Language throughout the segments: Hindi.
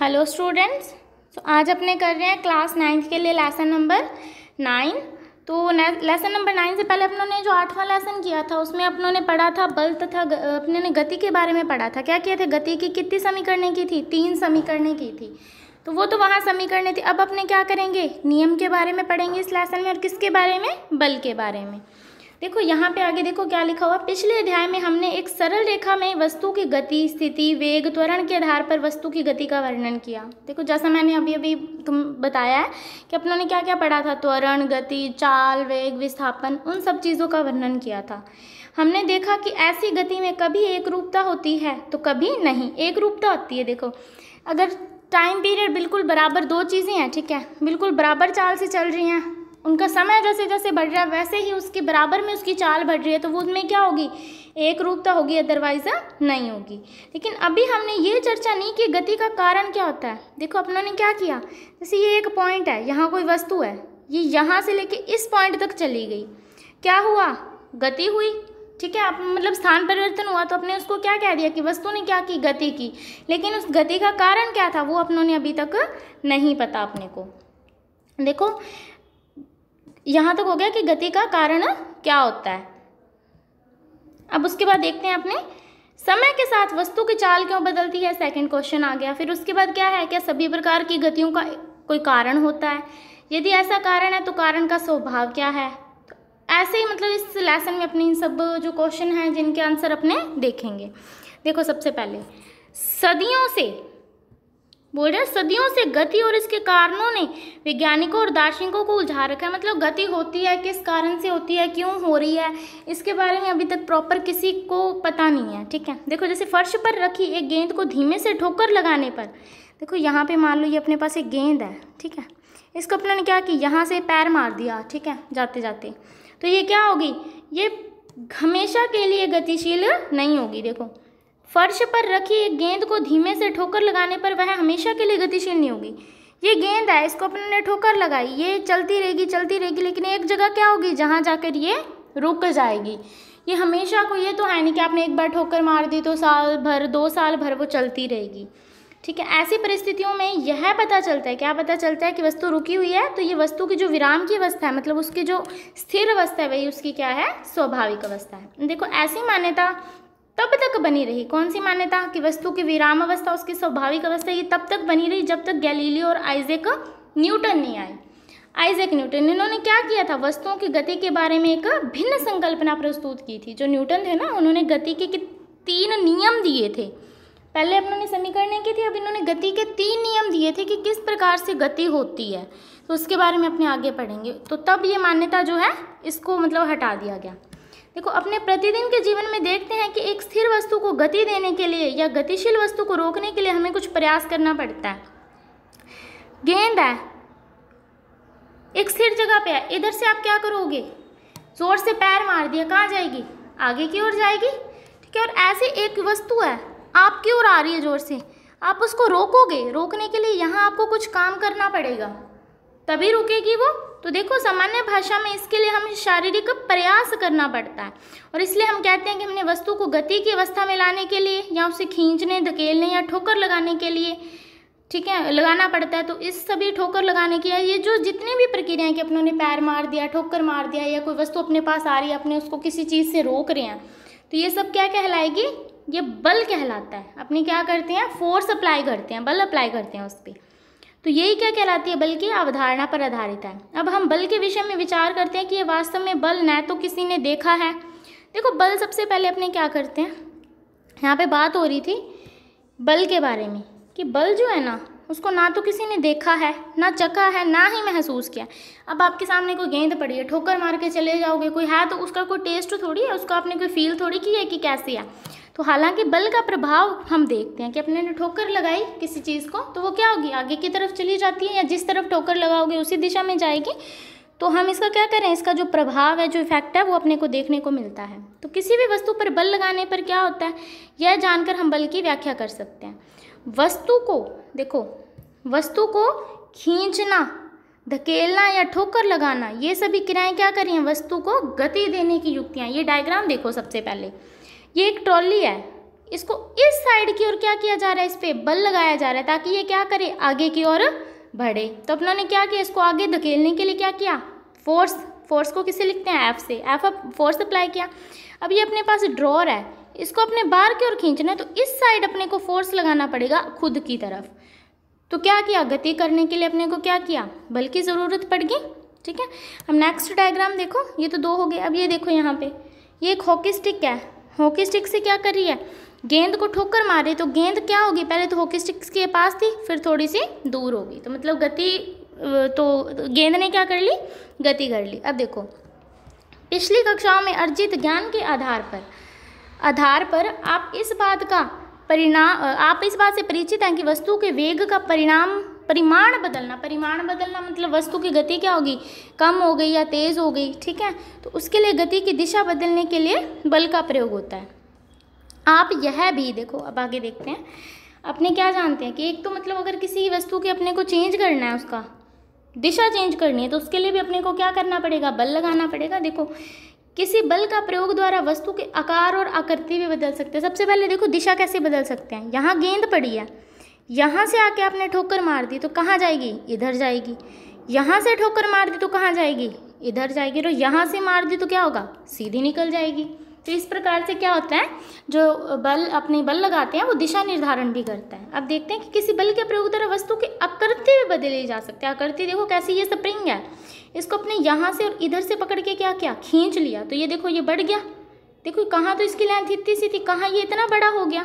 हेलो स्टूडेंट्स तो आज अपने कर रहे हैं क्लास नाइन्थ के लिए लेसन नंबर नाइन तो लेसन नंबर नाइन से पहले अपनों ने जो आठवां लेसन किया था उसमें अपनों ने पढ़ा था बल तथा अपने ने गति के बारे में पढ़ा था क्या किया थे गति की कितनी समीकरणें की थी तीन समीकरणें की थी तो वो तो वहाँ समीकरणें थी अब अपने क्या करेंगे नियम के बारे में पढ़ेंगे इस लेसन में और किसके बारे में बल के बारे में देखो यहाँ पे आगे देखो क्या लिखा हुआ पिछले अध्याय में हमने एक सरल रेखा में वस्तु की गति स्थिति वेग त्वरण के आधार पर वस्तु की गति का वर्णन किया देखो जैसा मैंने अभी अभी तुम बताया है कि अपनों ने क्या क्या पढ़ा था त्वरण गति चाल वेग विस्थापन उन सब चीज़ों का वर्णन किया था हमने देखा कि ऐसी गति में कभी एक रूपता होती है तो कभी नहीं एक रूपता होती है देखो अगर टाइम पीरियड बिल्कुल बराबर दो चीज़ें हैं ठीक है बिल्कुल बराबर चाल से चल रही हैं उनका समय जैसे जैसे बढ़ रहा है वैसे ही उसके बराबर में उसकी चाल बढ़ रही है तो वो उसमें क्या होगी एक रूपता तो होगी अदरवाइज हाँ, नहीं होगी लेकिन अभी हमने ये चर्चा नहीं की गति का कारण क्या होता है देखो अपनों ने क्या किया जैसे ये एक पॉइंट है यहाँ कोई वस्तु है ये यहाँ से लेके इस पॉइंट तक चली गई क्या हुआ गति हुई ठीक है आप मतलब स्थान परिवर्तन हुआ तो अपने उसको क्या कह दिया कि वस्तु ने क्या की गति की लेकिन उस गति का कारण क्या था वो अपनों ने अभी तक नहीं पता अपने को देखो यहाँ तक हो गया कि गति का कारण क्या होता है अब उसके बाद देखते हैं अपने समय के साथ वस्तु की चाल क्यों बदलती है सेकंड क्वेश्चन आ गया फिर उसके बाद क्या है क्या सभी प्रकार की गतियों का कोई कारण होता है यदि ऐसा कारण है तो कारण का स्वभाव क्या है ऐसे ही मतलब इस लेसन में अपने इन सब जो क्वेश्चन हैं जिनके आंसर अपने देखेंगे देखो सबसे पहले सदियों से बोल रहे हैं सदियों से गति और इसके कारणों ने वैज्ञानिकों और दार्शनिकों को उलझा रखा है मतलब गति होती है किस कारण से होती है क्यों हो रही है इसके बारे में अभी तक प्रॉपर किसी को पता नहीं है ठीक है देखो जैसे फर्श पर रखी एक गेंद को धीमे से ठोकर लगाने पर देखो यहाँ पे मान लो ये अपने पास एक गेंद है ठीक है इसको अपने ने क्या कि यहाँ से पैर मार दिया ठीक है जाते जाते तो ये क्या होगी ये हमेशा के लिए गतिशील नहीं होगी देखो फर्श पर रखी एक गेंद को धीमे से ठोकर लगाने पर वह हमेशा के लिए गतिशील नहीं होगी ये गेंद है इसको अपने ने ठोकर लगाई ये चलती रहेगी चलती रहेगी लेकिन एक जगह क्या होगी जहाँ जाकर ये रुक जाएगी ये हमेशा को ये तो है नहीं कि आपने एक बार ठोकर मार दी तो साल भर दो साल भर वो चलती रहेगी ठीक है ऐसी परिस्थितियों में यह पता चलता है क्या पता चलता है कि वस्तु रुकी हुई है तो ये वस्तु की जो विराम की अवस्था है मतलब उसकी जो स्थिर अवस्था है वही उसकी क्या है स्वाभाविक अवस्था है देखो ऐसी मान्यता तब तक बनी रही कौन सी मान्यता कि वस्तु की विराम अवस्था उसकी स्वाभाविक अवस्था ये तब तक बनी रही जब तक गैलीलियो और आइजेक न्यूटन नहीं आए आइजेक न्यूटन इन्होंने क्या किया था वस्तुओं की गति के बारे में एक भिन्न संकल्पना प्रस्तुत की थी जो न्यूटन थे ना उन्होंने गति के, के तीन नियम दिए थे पहले अपनों ने समीकरण की थी अब इन्होंने गति के तीन नियम दिए थे कि किस प्रकार से गति होती है तो उसके बारे में अपने आगे पढ़ेंगे तो तब ये मान्यता जो है इसको मतलब हटा दिया गया देखो अपने प्रतिदिन के जीवन में देखते हैं कि एक स्थिर वस्तु को गति देने के लिए या गतिशील वस्तु को रोकने के लिए हमें कुछ प्रयास करना पड़ता है गेंद है एक स्थिर जगह पे है इधर से आप क्या करोगे जोर से पैर मार दिया कहाँ जाएगी आगे की ओर जाएगी ठीक है और ऐसे एक वस्तु है आपकी ओर आ रही है जोर से आप उसको रोकोगे रोकने के लिए यहाँ आपको कुछ काम करना पड़ेगा तभी रुकेगी वो तो देखो सामान्य भाषा में इसके लिए हमें शारीरिक प्रयास करना पड़ता है और इसलिए हम कहते हैं कि हमने वस्तु को गति की अवस्था में लाने के लिए या उसे खींचने धकेलने या ठोकर लगाने के लिए ठीक है लगाना पड़ता है तो इस सभी ठोकर लगाने की ये जो जितनी भी प्रक्रियाएं कि अपने पैर मार दिया ठोकर मार दिया या कोई वस्तु अपने पास आ रही है अपने उसको किसी चीज़ से रोक रहे हैं तो ये सब क्या कहलाएगी ये बल कहलाता है अपने क्या करते हैं फोर्स अप्लाई करते हैं बल अप्लाई करते हैं उस पर तो यही क्या कहलाती है बल की अवधारणा पर आधारित है अब हम बल के विषय में विचार करते हैं कि ये वास्तव में बल न तो किसी ने देखा है देखो बल सबसे पहले अपने क्या करते हैं यहाँ पे बात हो रही थी बल के बारे में कि बल जो है ना उसको ना तो किसी ने देखा है ना चखा है ना ही महसूस किया अब आपके सामने कोई गेंद पड़ी है ठोकर मार के चले जाओगे कोई है तो उसका कोई टेस्ट थोड़ी है उसको आपने कोई फील थोड़ी की है कि कैसी है तो हालांकि बल का प्रभाव हम देखते हैं कि अपने ने ठोकर लगाई किसी चीज़ को तो वो क्या होगी आगे की तरफ चली जाती है या जिस तरफ ठोकर लगाओगे उसी दिशा में जाएगी तो हम इसका क्या करें इसका जो प्रभाव है जो इफेक्ट है वो अपने को देखने को मिलता है तो किसी भी वस्तु पर बल लगाने पर क्या होता है यह जानकर हम बल की व्याख्या कर सकते हैं वस्तु को देखो वस्तु को खींचना धकेलना या ठोकर लगाना ये सभी क्रियाएं क्या करी हैं वस्तु को गति देने की युक्तियाँ ये डायग्राम देखो सबसे पहले ये एक ट्रॉली है इसको इस साइड की ओर क्या किया जा रहा है इस पर बल लगाया जा रहा है ताकि ये क्या करे आगे की ओर बढ़े तो अपनों ने क्या किया इसको आगे धकेलने के लिए क्या किया फोर्स फोर्स को किसे लिखते हैं एफ से एफ अब फोर्स अप्लाई किया अब ये अपने पास ड्रॉर है इसको अपने बाहर की ओर खींचना है तो इस साइड अपने को फोर्स लगाना पड़ेगा खुद की तरफ तो क्या किया गति करने के लिए अपने को क्या किया बल की ज़रूरत पड़ गई ठीक है अब नेक्स्ट डायग्राम देखो ये तो दो हो गए अब ये देखो यहाँ पे ये एक हॉकी स्टिक है हॉकी स्टिक से क्या करी है गेंद को ठोकर मारे तो गेंद क्या होगी पहले तो हॉकी स्टिक्स के पास थी फिर थोड़ी सी दूर होगी तो मतलब गति तो गेंद ने क्या कर ली गति कर ली अब देखो पिछली कक्षाओं में अर्जित ज्ञान के आधार पर आधार पर आप इस बात का परिणाम आप इस बात से परिचित हैं कि वस्तु के वेग का परिणाम परिमाण बदलना परिमाण बदलना मतलब वस्तु की गति क्या होगी कम हो गई या तेज़ हो गई ठीक है तो उसके लिए गति की दिशा बदलने के लिए बल का प्रयोग होता है आप यह भी देखो अब आगे देखते हैं अपने क्या जानते हैं कि एक तो मतलब अगर किसी वस्तु के अपने को चेंज करना है उसका दिशा चेंज करनी है तो उसके लिए भी अपने को क्या करना पड़ेगा बल लगाना पड़ेगा देखो किसी बल का प्रयोग द्वारा वस्तु के आकार और आकृति भी बदल सकते हैं सबसे पहले देखो दिशा कैसे बदल सकते हैं यहाँ गेंद पड़ी है यहाँ से आके आपने ठोकर मार दी तो कहाँ जाएगी इधर जाएगी यहाँ से ठोकर मार दी तो कहाँ जाएगी इधर जाएगी और यहाँ से मार दी तो क्या होगा सीधी निकल जाएगी तो इस प्रकार से क्या होता है जो बल अपने बल लगाते हैं वो दिशा निर्धारण भी करता है अब देखते हैं कि किसी बल के प्रयोग द्वारा वस्तु के आकृति भी बदली जा सकती है आकृति देखो कैसी ये स्प्रिंग है इसको अपने यहाँ से और इधर से पकड़ के क्या क्या खींच लिया तो ये देखो ये बढ़ गया देखो कहाँ तो इसकी लेंथ इतनी सी थी कहाँ ये इतना बड़ा हो गया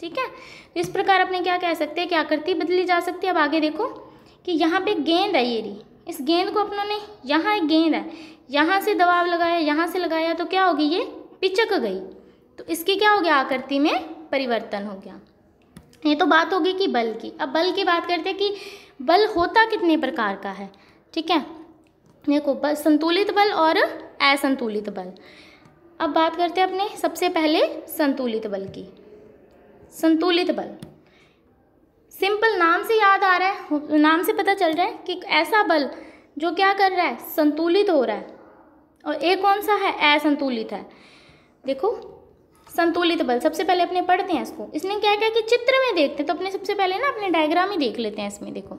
ठीक है तो इस प्रकार अपने क्या कह सकते हैं कि आकृति बदली जा सकती है अब आगे देखो कि यहाँ पे गेंद है ये री इस गेंद को अपनों ने यहाँ एक गेंद है यहाँ से दबाव लगाया यहाँ से लगाया तो क्या होगी ये पिचक गई तो इसकी क्या हो गया आकृति में परिवर्तन हो गया ये तो बात होगी कि बल की अब बल की बात करते हैं कि बल होता कितने प्रकार का है ठीक है देखो बल संतुलित बल और असंतुलित बल अब बात करते हैं अपने सबसे पहले संतुलित बल की संतुलित बल सिंपल नाम से याद आ रहा है नाम से पता चल रहा है कि ऐसा बल जो क्या कर रहा है संतुलित हो रहा है और एक कौन सा है असंतुलित है देखो संतुलित बल सबसे पहले अपने पढ़ते हैं इसको इसने क्या क्या कि चित्र में देखते हैं तो अपने सबसे पहले ना अपने डायग्राम ही देख लेते हैं इसमें देखो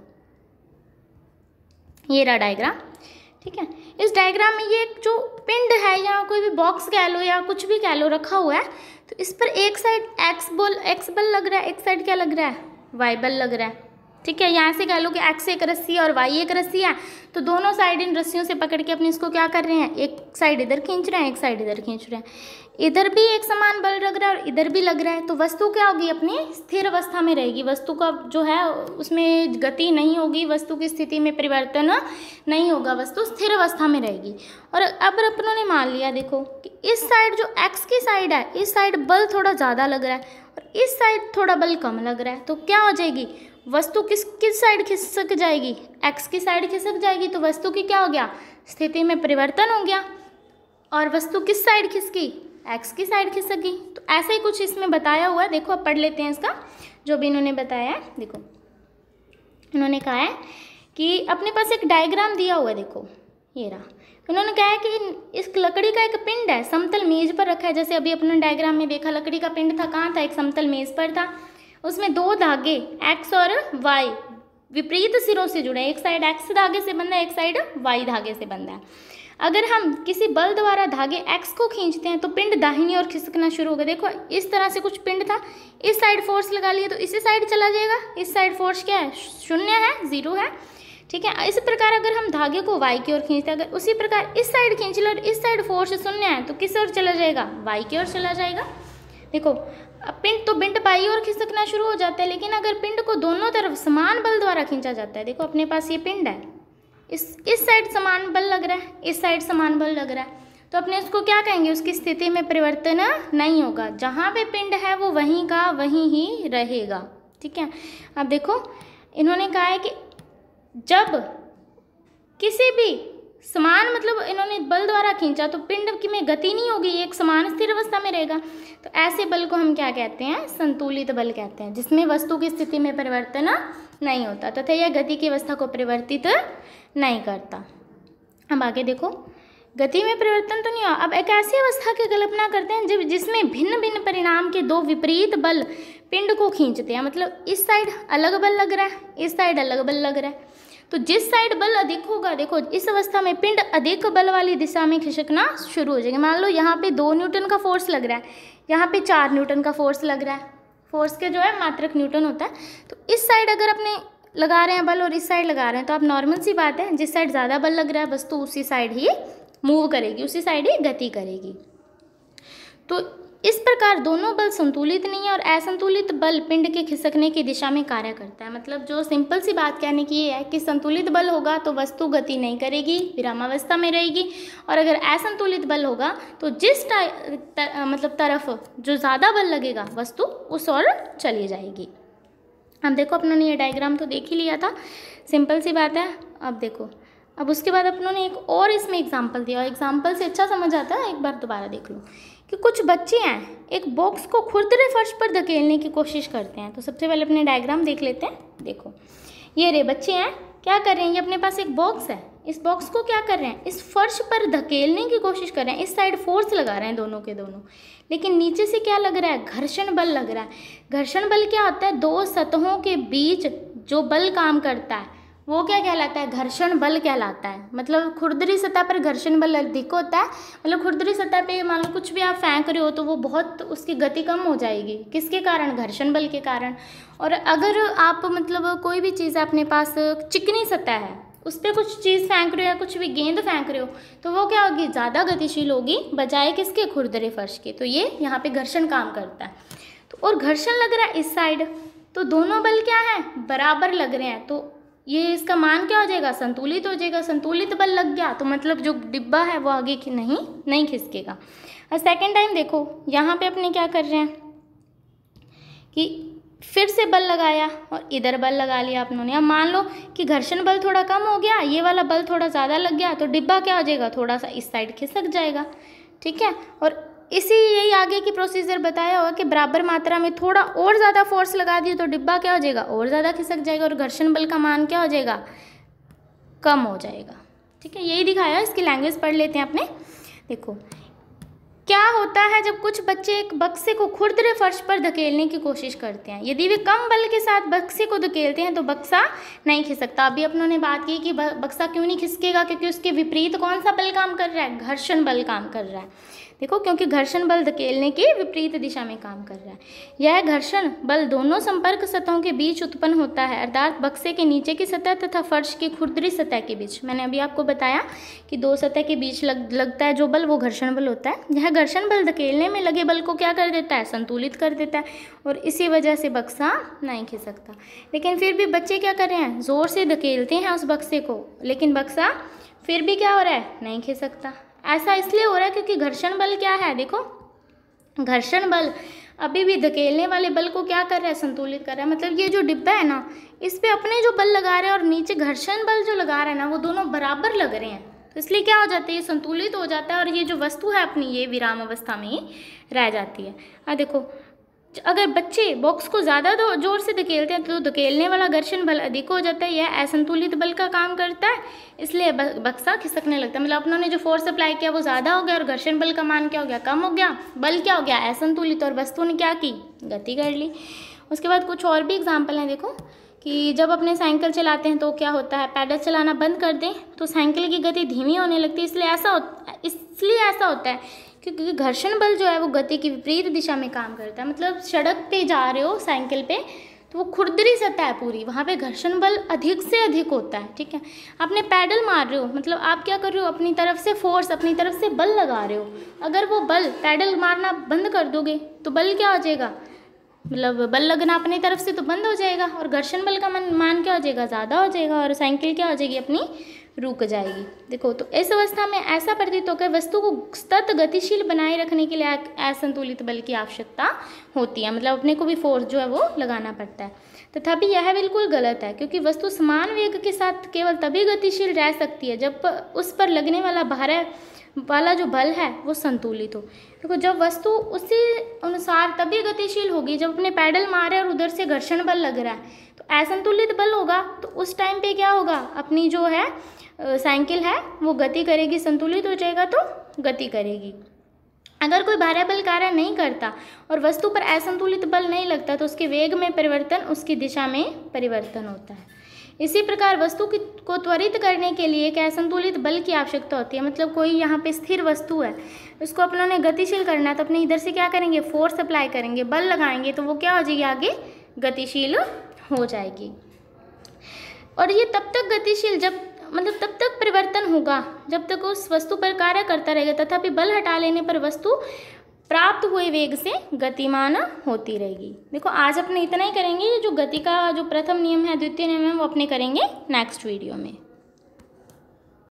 ये रहा डायग्राम ठीक है इस डायग्राम में ये जो पिंड है या कोई भी बॉक्स कह लो या कुछ भी कह लो रखा हुआ है तो इस पर एक साइड एक्स बल एक्स बल लग रहा है एक साइड क्या लग रहा है वाई बल लग रहा है ठीक है यहाँ से कह लो कि एक्स एक रस्सी और वाई एक रस्सी है तो दोनों साइड इन रस्सियों से पकड़ के अपने इसको क्या कर रहे हैं एक साइड इधर खींच रहे हैं एक साइड इधर खींच रहे हैं इधर भी एक समान बल लग रहा है और इधर भी लग रहा है तो वस्तु क्या होगी अपनी स्थिर अवस्था में रहेगी वस्तु का जो है उसमें गति नहीं होगी वस्तु की स्थिति में परिवर्तन नहीं होगा वस्तु स्थिर अवस्था में रहेगी और अब अपनों ने मान लिया देखो कि इस साइड जो एक्स की साइड है इस साइड बल थोड़ा ज़्यादा लग रहा है और इस साइड थोड़ा बल कम लग रहा है तो क्या हो जाएगी वस्तु किस किस साइड खिसक जाएगी एक्स की साइड खिसक जाएगी तो वस्तु की क्या हो गया स्थिति में परिवर्तन हो गया और वस्तु किस साइड खिसकी एक्स की साइड खिसकी तो ऐसे ही कुछ इसमें बताया हुआ है देखो अब पढ़ लेते हैं इसका जो भी इन्होंने बताया है देखो इन्होंने कहा है कि अपने पास एक डायग्राम दिया हुआ है देखो ये रहा उन्होंने कहा है कि इस लकड़ी का एक पिंड है समतल मेज पर रखा है जैसे अभी अपने डायग्राम में देखा लकड़ी का पिंड था कहाँ था एक समतल मेज पर था उसमें दो धागे एक्स और वाई विपरीत सिरों से जुड़े एक साइड एक्स धागे से बंधा है एक साइड वाई धागे से बंधा है अगर हम किसी बल द्वारा धागे एक्स को खींचते हैं तो पिंड दाहिनी ओर खिसकना शुरू होगा देखो इस तरह से कुछ पिंड था इस साइड फोर्स लगा लिया तो इसी साइड चला जाएगा इस साइड फोर्स क्या है शून्य है जीरो है ठीक है इस प्रकार अगर हम धागे को वाई की ओर खींचते हैं अगर उसी प्रकार इस साइड खींच लो और इस साइड फोर्स शून्य है तो किस ओर चला जाएगा वाई की ओर चला जाएगा देखो पिंड तो पिंड बाई और खिसकना शुरू हो जाता है लेकिन अगर पिंड को दोनों तरफ समान बल द्वारा खींचा जाता है देखो अपने पास ये पिंड है इस इस साइड समान बल लग रहा है इस साइड समान बल लग रहा है तो अपने उसको क्या कहेंगे उसकी स्थिति में परिवर्तन नहीं होगा जहाँ पे पिंड है वो वहीं का वहीं ही रहेगा ठीक है अब देखो इन्होंने कहा है कि जब किसी भी समान मतलब इन्होंने बल द्वारा खींचा तो पिंड की में गति नहीं होगी एक समान स्थिर अवस्था में रहेगा तो ऐसे बल को हम क्या कहते हैं संतुलित बल कहते हैं जिसमें वस्तु की स्थिति में परिवर्तन नहीं होता तथा तो यह गति की अवस्था को परिवर्तित नहीं करता अब आगे देखो गति में परिवर्तन तो नहीं हुआ अब एक ऐसी अवस्था की कल्पना करते हैं जब जिसमें भिन्न भिन्न परिणाम के दो विपरीत बल पिंड को खींचते हैं मतलब इस साइड अलग बल लग रहा है इस साइड अलग बल लग रहा है तो जिस साइड बल अधिक होगा देखो इस अवस्था में पिंड अधिक बल वाली दिशा में खिसकना शुरू हो जाएगा मान लो यहाँ पे दो न्यूटन का फोर्स लग रहा है यहाँ पे चार न्यूटन का फोर्स लग रहा है फोर्स के जो है मात्रक न्यूटन होता है तो इस साइड अगर अपने लगा रहे हैं बल और इस साइड लगा रहे हैं तो आप नॉर्मल सी बात है जिस साइड ज़्यादा बल लग रहा है बस तो उसी साइड ही मूव करेगी उसी साइड ही गति करेगी तो इस प्रकार दोनों बल संतुलित नहीं है और असंतुलित बल पिंड के खिसकने की दिशा में कार्य करता है मतलब जो सिंपल सी बात कहने की ये है कि संतुलित बल होगा तो वस्तु गति नहीं करेगी विरामावस्था में रहेगी और अगर असंतुलित बल होगा तो जिस तर, तर, मतलब तरफ जो ज़्यादा बल लगेगा वस्तु उस ओर चली जाएगी अब देखो अपनों ने ये डायग्राम तो देख ही लिया था सिंपल सी बात है अब देखो अब उसके बाद अपनों ने एक और इसमें एग्जाम्पल दिया और एग्जाम्पल से अच्छा समझ आता है एक बार दोबारा देख लो कि कुछ बच्चे हैं एक बॉक्स को खुरदरे फर्श पर धकेलने की कोशिश करते हैं तो सबसे पहले अपने डायग्राम देख लेते हैं देखो ये रे बच्चे हैं क्या कर रहे हैं ये अपने पास एक बॉक्स है इस बॉक्स को क्या कर रहे हैं इस फर्श पर धकेलने की कोशिश कर रहे हैं इस साइड फोर्स लगा रहे हैं दोनों के दोनों लेकिन नीचे से क्या लग रहा है घर्षण बल लग रहा है घर्षण बल क्या होता है दो सतहों के बीच जो बल काम करता है वो क्या कहलाता है घर्षण बल कहलाता है मतलब खुरदरी सतह पर घर्षण बल अधिक होता है मतलब खुरदरी सतह पे मान लो कुछ भी आप फेंक रहे हो तो वो बहुत उसकी गति कम हो जाएगी किसके कारण घर्षण बल के कारण और अगर आप मतलब कोई भी चीज़ अपने पास चिकनी सतह है उस पर कुछ चीज़ फेंक रहे हो या कुछ भी गेंद फेंक रहे हो तो वो क्या होगी ज़्यादा गतिशील होगी बजाय किसके खुरदरे फर्श के तो ये यहाँ पर घर्षण काम करता है तो और घर्षण लग रहा है इस साइड तो दोनों बल क्या है बराबर लग रहे हैं तो ये इसका मान क्या हो जाएगा संतुलित हो जाएगा संतुलित बल लग गया तो मतलब जो डिब्बा है वो आगे की नहीं नहीं खिसकेगा और सेकेंड टाइम देखो यहाँ पे अपने क्या कर रहे हैं कि फिर से बल लगाया और इधर बल लगा लिया आप उन्होंने ने अब मान लो कि घर्षण बल थोड़ा कम हो गया ये वाला बल थोड़ा ज़्यादा लग गया तो डिब्बा क्या हो जाएगा थोड़ा सा इस साइड खिसक जाएगा ठीक है और इसी यही आगे की प्रोसीजर बताया हुआ कि बराबर मात्रा में थोड़ा और ज़्यादा फोर्स लगा दिए तो डिब्बा क्या हो जाएगा और ज़्यादा खिसक जाएगा और घर्षण बल का मान क्या हो जाएगा कम हो जाएगा ठीक है यही दिखाया इसकी लैंग्वेज पढ़ लेते हैं अपने देखो क्या होता है जब कुछ बच्चे एक बक्से को खुरदरे फर्श पर धकेलने की कोशिश करते हैं यदि वे कम बल के साथ बक्से को धकेलते हैं तो बक्सा नहीं खिसकता अभी अपनों ने बात की कि बक्सा क्यों नहीं खिसकेगा क्योंकि उसके विपरीत कौन सा बल काम कर रहा है घर्षण बल काम कर रहा है देखो क्योंकि घर्षण बल धकेलने के विपरीत दिशा में काम कर रहा है यह घर्षण बल दोनों संपर्क सतहों के बीच उत्पन्न होता है अर्थात बक्से के नीचे की सतह तथा फर्श की खुरदरी सतह के बीच मैंने अभी आपको बताया कि दो सतह के बीच लग लगता है जो बल वो घर्षण बल होता है यह घर्षण बल धकेलने में लगे बल को क्या कर देता है संतुलित कर देता है और इसी वजह से बक्सा नहीं खिसक सकता लेकिन फिर भी बच्चे क्या कर रहे हैं ज़ोर से धकेलते हैं उस बक्से को लेकिन बक्सा फिर भी क्या हो रहा है नहीं खिसकता ऐसा इसलिए हो रहा है क्योंकि घर्षण बल क्या है देखो घर्षण बल अभी भी धकेलने वाले बल को क्या कर रहा है संतुलित कर रहा है मतलब ये जो डिब्बा है ना इस पर अपने जो बल लगा रहे हैं और नीचे घर्षण बल जो लगा रहा है ना वो दोनों बराबर लग रहे हैं तो इसलिए क्या हो जाता है ये संतुलित हो जाता है और ये जो वस्तु है अपनी ये विराम अवस्था में ही रह जाती है अब देखो अगर बच्चे बॉक्स को ज़्यादा जोर से धकेलते हैं तो धकेलने वाला घर्षण बल अधिक हो जाता है यह असंतुलित बल का काम करता है इसलिए बक्सा खिसकने लगता है मतलब ने जो फोर्स अप्लाई किया वो ज़्यादा हो गया और घर्षण बल का मान क्या हो गया कम हो गया बल क्या हो गया असंतुलित और वस्तु ने क्या की गति कर ली उसके बाद कुछ और भी एग्जाम्पल हैं देखो कि जब अपने साइकिल चलाते हैं तो क्या होता है पैडल चलाना बंद कर दें तो साइकिल की गति धीमी होने लगती है इसलिए ऐसा इसलिए ऐसा होता है क्योंकि घर्षण बल जो है वो गति की विपरीत दिशा में काम करता है मतलब सड़क पे जा रहे हो साइकिल पे तो वो खुरदरी सतह है पूरी वहाँ पे घर्षण बल अधिक से अधिक होता है ठीक है आपने पैडल मार रहे हो मतलब आप क्या कर रहे हो अपनी तरफ से फोर्स अपनी तरफ से बल लगा रहे हो अगर वो बल पैडल मारना बंद कर दोगे तो बल क्या हो जाएगा मतलब बल लगना अपनी तरफ से तो बंद हो जाएगा और घर्षण बल का मन मान क्या हो जाएगा ज़्यादा हो जाएगा और साइकिल क्या हो जाएगी अपनी रुक जाएगी देखो तो इस अवस्था में ऐसा प्रतीत होकर वस्तु को सतत गतिशील बनाए रखने के लिए असंतुलित बल की आवश्यकता होती है मतलब अपने को भी फोर्स जो है वो लगाना पड़ता है तथापि यह बिल्कुल गलत है क्योंकि वस्तु समान वेग के साथ केवल तभी गतिशील रह सकती है जब उस पर लगने वाला भारत वाला जो बल है वो संतुलित हो देखो जब वस्तु उसी अनुसार तभी गतिशील होगी जब अपने पैडल मारे और उधर से घर्षण बल लग रहा है तो असंतुलित बल होगा तो उस टाइम पे क्या होगा अपनी जो है साइकिल है वो गति करेगी संतुलित हो जाएगा तो गति करेगी अगर कोई भारी बल कार्य नहीं करता और वस्तु पर असंतुलित बल नहीं लगता तो उसके वेग में परिवर्तन उसकी दिशा में परिवर्तन होता है इसी प्रकार वस्तु की को त्वरित करने के लिए एक असंतुलित बल की आवश्यकता होती है मतलब कोई यहाँ पे स्थिर वस्तु है उसको अपनों ने गतिशील करना है तो अपने इधर से क्या करेंगे फोर्स अप्लाई करेंगे बल लगाएंगे तो वो क्या हो जाएगी आगे गतिशील हो जाएगी और ये तब तक गतिशील जब मतलब तब तक परिवर्तन होगा जब तक उस वस्तु पर कार्य करता रहेगा तथापि बल हटा लेने पर वस्तु प्राप्त हुए वेग से गतिमान होती रहेगी देखो आज अपने इतना ही करेंगे जो गति का जो प्रथम नियम है द्वितीय नियम है वो अपने करेंगे नेक्स्ट वीडियो में